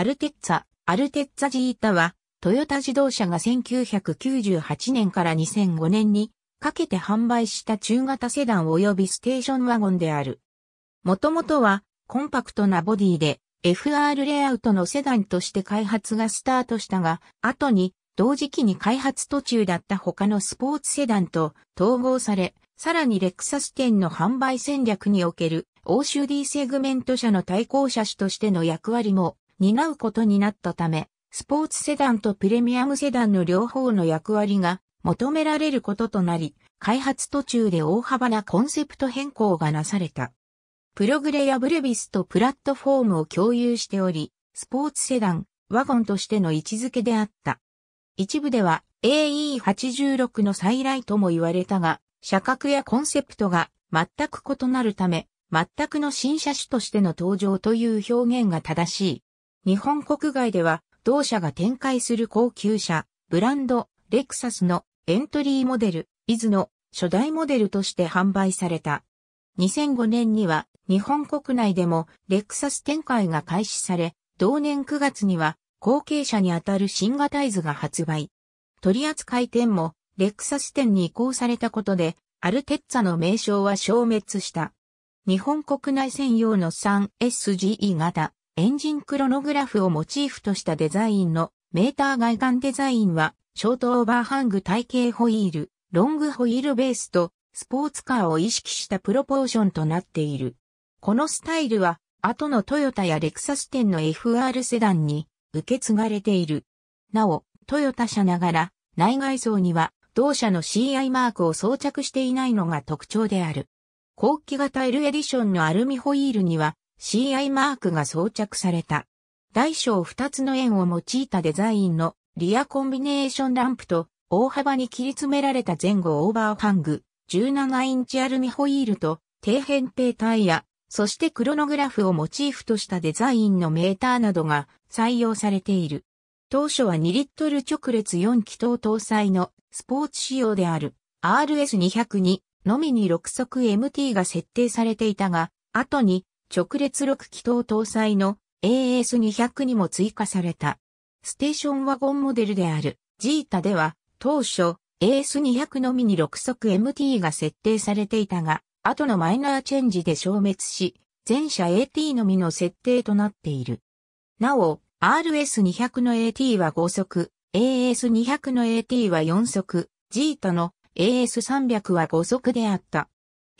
アルテッツァ、アルテッツァジータは、トヨタ自動車が1998年から2005年にかけて販売した中型セダン及びステーションワゴンである。もともとはコンパクトなボディで FR レイアウトのセダンとして開発がスタートしたが、後に同時期に開発途中だった他のスポーツセダンと統合され、さらにレクサス店の販売戦略における欧州 D セグメント社の対抗車種としての役割も担うことになったため、スポーツセダンとプレミアムセダンの両方の役割が求められることとなり、開発途中で大幅なコンセプト変更がなされた。プログレやブレビスとプラットフォームを共有しており、スポーツセダン、ワゴンとしての位置づけであった。一部では AE86 の再来とも言われたが、車格やコンセプトが全く異なるため、全くの新車種としての登場という表現が正しい。日本国外では、同社が展開する高級車、ブランド、レクサスのエントリーモデル、イズの初代モデルとして販売された。2005年には日本国内でもレクサス展開が開始され、同年9月には後継者にあたる新型イズが発売。取扱店もレクサス店に移行されたことで、アルテッツァの名称は消滅した。日本国内専用の 3SGE 型エンジンクロノグラフをモチーフとしたデザインのメーター外観デザインは、ショートオーバーハング体型ホイール、ロングホイールベースとスポーツカーを意識したプロポーションとなっている。このスタイルは、後のトヨタやレクサス店の FR セダンに受け継がれている。なお、トヨタ車ながら、内外装には同社の CI マークを装着していないのが特徴である。後期型 L エディションのアルミホイールには CI マークが装着された。大小2つの円を用いたデザインのリアコンビネーションランプと大幅に切り詰められた前後オーバーハング、17インチアルミホイールと底辺ペータイヤ、そしてクロノグラフをモチーフとしたデザインのメーターなどが採用されている。当初は2リットル直列4気筒搭載のスポーツ仕様である RS202 のみに6速 MT が設定されていたが、後に直列6気筒搭載の AS200 にも追加された。ステーションワゴンモデルであるジータでは当初 AS200 のみに6速 MT が設定されていたが、後のマイナーチェンジで消滅し、全車 AT のみの設定となっている。なお、RS200 の AT は5速、AS200 の AT は4速、ジータの AS300 は5速であった。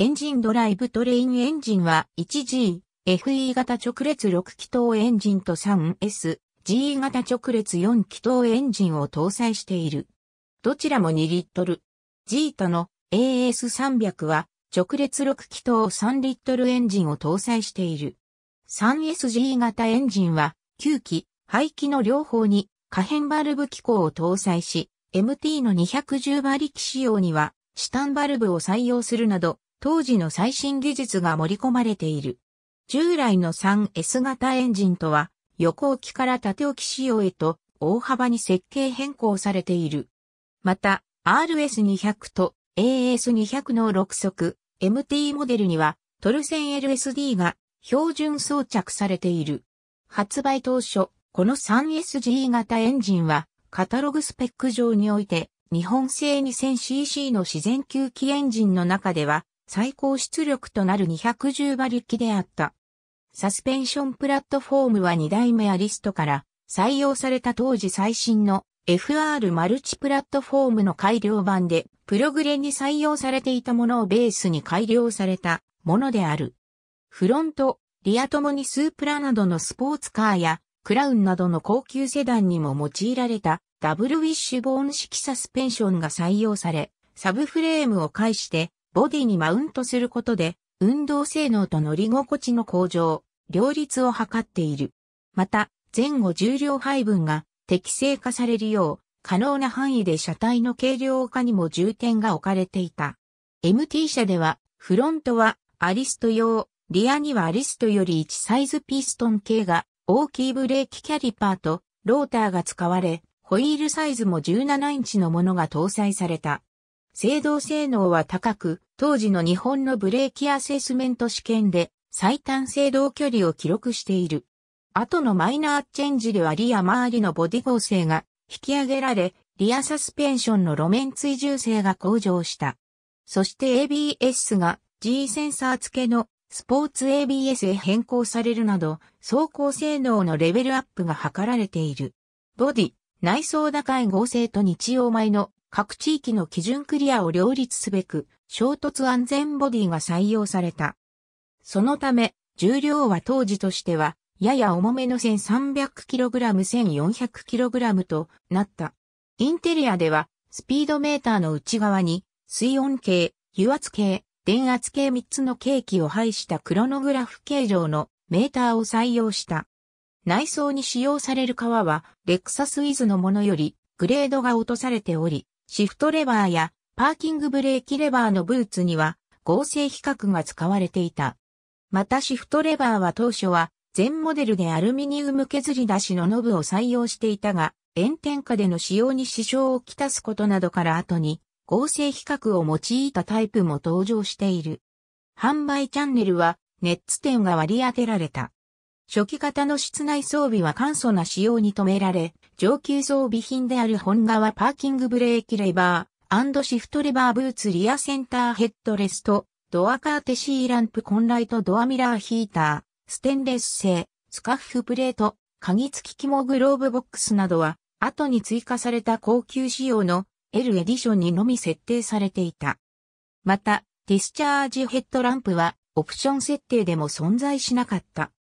エンジンドライブトレインエンジンは 1G、FE 型直列6気筒エンジンと 3S、GE 型直列4気筒エンジンを搭載している。どちらも2リットル。ジータの AS300 は直列6気筒3リットルエンジンを搭載している。3SG 型エンジンは9機、排気の両方に可変バルブ機構を搭載し、MT の210馬力仕様には、シタンバルブを採用するなど、当時の最新技術が盛り込まれている。従来の 3S 型エンジンとは、横置きから縦置き仕様へと大幅に設計変更されている。また、RS200 と AS200 の6速 MT モデルにはトルセン LSD が標準装着されている。発売当初、この 3SG 型エンジンはカタログスペック上において日本製 2000cc の自然吸気エンジンの中では最高出力となる210馬力であった。サスペンションプラットフォームは2代目アリストから採用された当時最新の FR マルチプラットフォームの改良版でプログレに採用されていたものをベースに改良されたものである。フロント、リアともにスープラなどのスポーツカーやクラウンなどの高級セダンにも用いられたダブルウィッシュボーン式サスペンションが採用され、サブフレームを介してボディにマウントすることで、運動性能と乗り心地の向上、両立を図っている。また、前後重量配分が適正化されるよう、可能な範囲で車体の軽量化にも重点が置かれていた。MT 車では、フロントはアリスト用、リアにはアリストより1サイズピストン系が大きいブレーキキャリパーとローターが使われ、ホイールサイズも17インチのものが搭載された。制動性能は高く、当時の日本のブレーキアセスメント試験で最短制動距離を記録している。後のマイナーチェンジではリア周りのボディ剛性が引き上げられ、リアサスペンションの路面追従性が向上した。そして ABS が G センサー付けのスポーツ ABS へ変更されるなど、走行性能のレベルアップが図られている。ボディ、内装高い合成と日曜米の各地域の基準クリアを両立すべく、衝突安全ボディが採用された。そのため、重量は当時としては、やや重めの 1300kg1400kg となった。インテリアでは、スピードメーターの内側に、水温計、油圧計、電圧計3つの計器を配したクロノグラフ形状のメーターを採用した。内装に使用される革は、レクサスイズのものより、グレードが落とされており、シフトレバーやパーキングブレーキレバーのブーツには合成比較が使われていた。またシフトレバーは当初は全モデルでアルミニウム削り出しのノブを採用していたが、炎天下での使用に支障をきたすことなどから後に合成比較を用いたタイプも登場している。販売チャンネルはネッツ店が割り当てられた。初期型の室内装備は簡素な仕様に止められ、上級装備品である本革パーキングブレーキレバーシフトレバーブーツリアセンターヘッドレスト、ドアカーテシーランプコンライトドアミラーヒーター、ステンレス製、スカッフプレート、鍵付き肝グローブボックスなどは、後に追加された高級仕様の L エディションにのみ設定されていた。また、ディスチャージヘッドランプはオプション設定でも存在しなかった。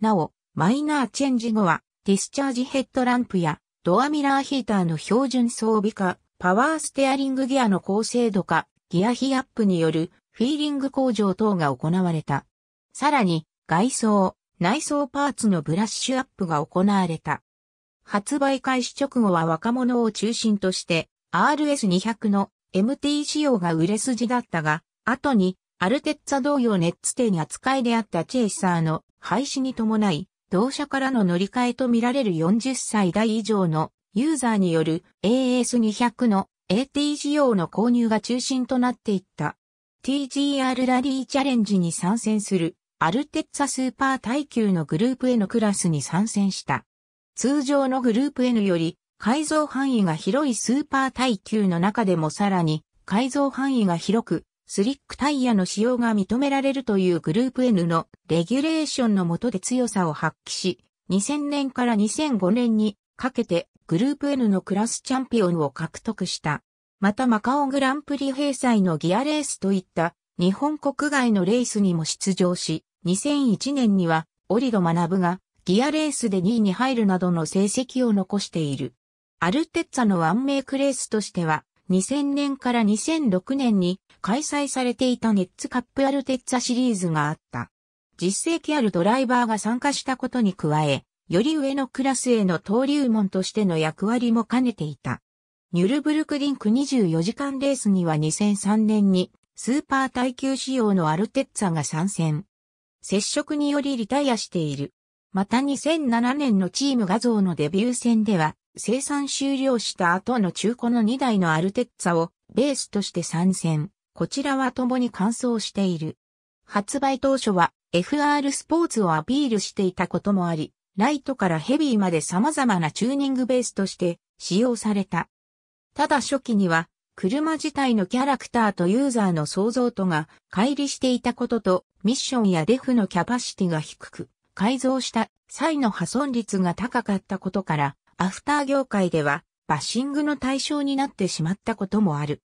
なお、マイナーチェンジ後はディスチャージヘッドランプやドアミラーヒーターの標準装備化、パワーステアリングギアの高精度化、ギア比アップによるフィーリング工場等が行われた。さらに、外装、内装パーツのブラッシュアップが行われた。発売開始直後は若者を中心として RS200 の MT 仕様が売れ筋だったが、後にアルテッツァ同様ネッツテに扱いであったチェイサーの廃止に伴い、同社からの乗り換えとみられる40歳代以上のユーザーによる AS200 の AT 仕様の購入が中心となっていった。TGR ラリーチャレンジに参戦するアルテッツァスーパー耐久のグループ N クラスに参戦した。通常のグループ N より改造範囲が広いスーパー耐久の中でもさらに改造範囲が広くスリックタイヤの使用が認められるというグループ N のレギュレーションの下で強さを発揮し、2000年から2005年にかけてグループ N のクラスチャンピオンを獲得した。またマカオグランプリ閉鎖のギアレースといった日本国外のレースにも出場し、2001年にはオマナ学がギアレースで2位に入るなどの成績を残している。アルテッツァのワンメイクレースとしては2000年から2006年に開催されていたネッツカップアルテッツァシリーズがあった。実績あるドライバーが参加したことに加え、より上のクラスへの登竜門としての役割も兼ねていた。ニュルブルクリンク24時間レースには2003年にスーパー耐久仕様のアルテッツァが参戦。接触によりリタイアしている。また2007年のチーム画像のデビュー戦では、生産終了した後の中古の2台のアルテッツァをベースとして参戦。こちらは共に完走している。発売当初は FR スポーツをアピールしていたこともあり、ライトからヘビーまで様々なチューニングベースとして使用された。ただ初期には、車自体のキャラクターとユーザーの想像とが乖離していたことと、ミッションやデフのキャパシティが低く、改造した際の破損率が高かったことから、アフター業界ではバッシングの対象になってしまったこともある。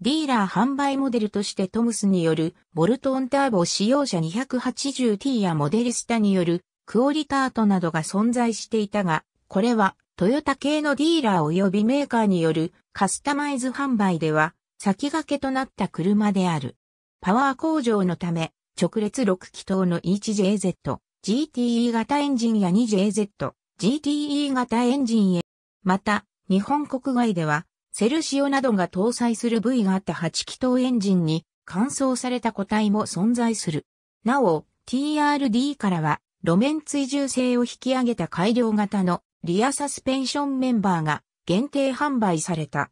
ディーラー販売モデルとしてトムスによるボルトオンターボ使用者 280T やモデリスタによるクオリタートなどが存在していたが、これはトヨタ系のディーラー及びメーカーによるカスタマイズ販売では先駆けとなった車である。パワー工場のため直列6気筒の 1JZ、GTE 型エンジンや 2JZ、GTE 型エンジンへ。また、日本国外では、セルシオなどが搭載する部位があった8気筒エンジンに、乾燥された個体も存在する。なお、TRD からは、路面追従性を引き上げた改良型のリアサスペンションメンバーが限定販売された。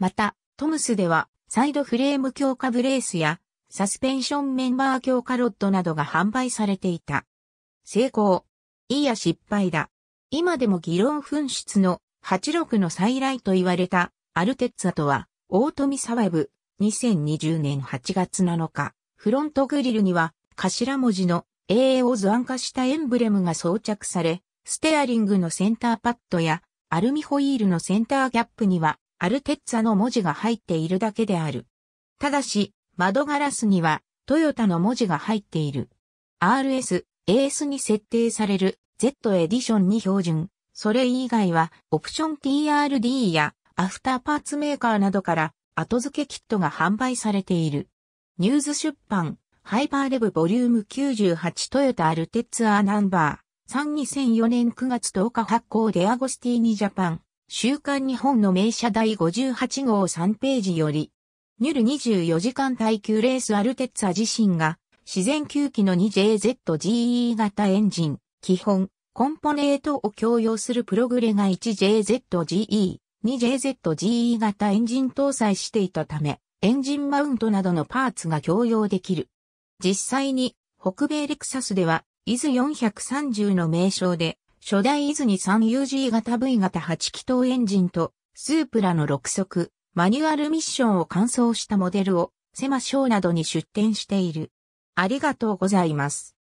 また、トムスでは、サイドフレーム強化ブレースや、サスペンションメンバー強化ロッドなどが販売されていた。成功。いいや失敗だ。今でも議論紛失の86の再来と言われたアルテッツァとは、大富ワ部、2020年8月7日、フロントグリルには頭文字の AA を図案化したエンブレムが装着され、ステアリングのセンターパッドやアルミホイールのセンターギャップにはアルテッツァの文字が入っているだけである。ただし、窓ガラスにはトヨタの文字が入っている。RS、AS に設定される Z エディションに標準。それ以外は、オプション TRD や、アフターパーツメーカーなどから、後付けキットが販売されている。ニューズ出版、ハイパーレブボリューム98トヨタアルテッツアーナンバー3 2004年9月10日発行デアゴスティーニジャパン、週刊日本の名車第58号3ページより、ニュル24時間耐久レースアルテッツァ自身が、自然吸気の 2JZGE 型エンジン、基本、コンポネートを共用するプログレが 1JZGE、2JZGE 型エンジン搭載していたため、エンジンマウントなどのパーツが共用できる。実際に、北米レクサスでは、伊豆430の名称で、初代伊豆に 3UG 型 V 型8気筒エンジンと、スープラの6速、マニュアルミッションを完走したモデルを、セマショーなどに出展している。ありがとうございます。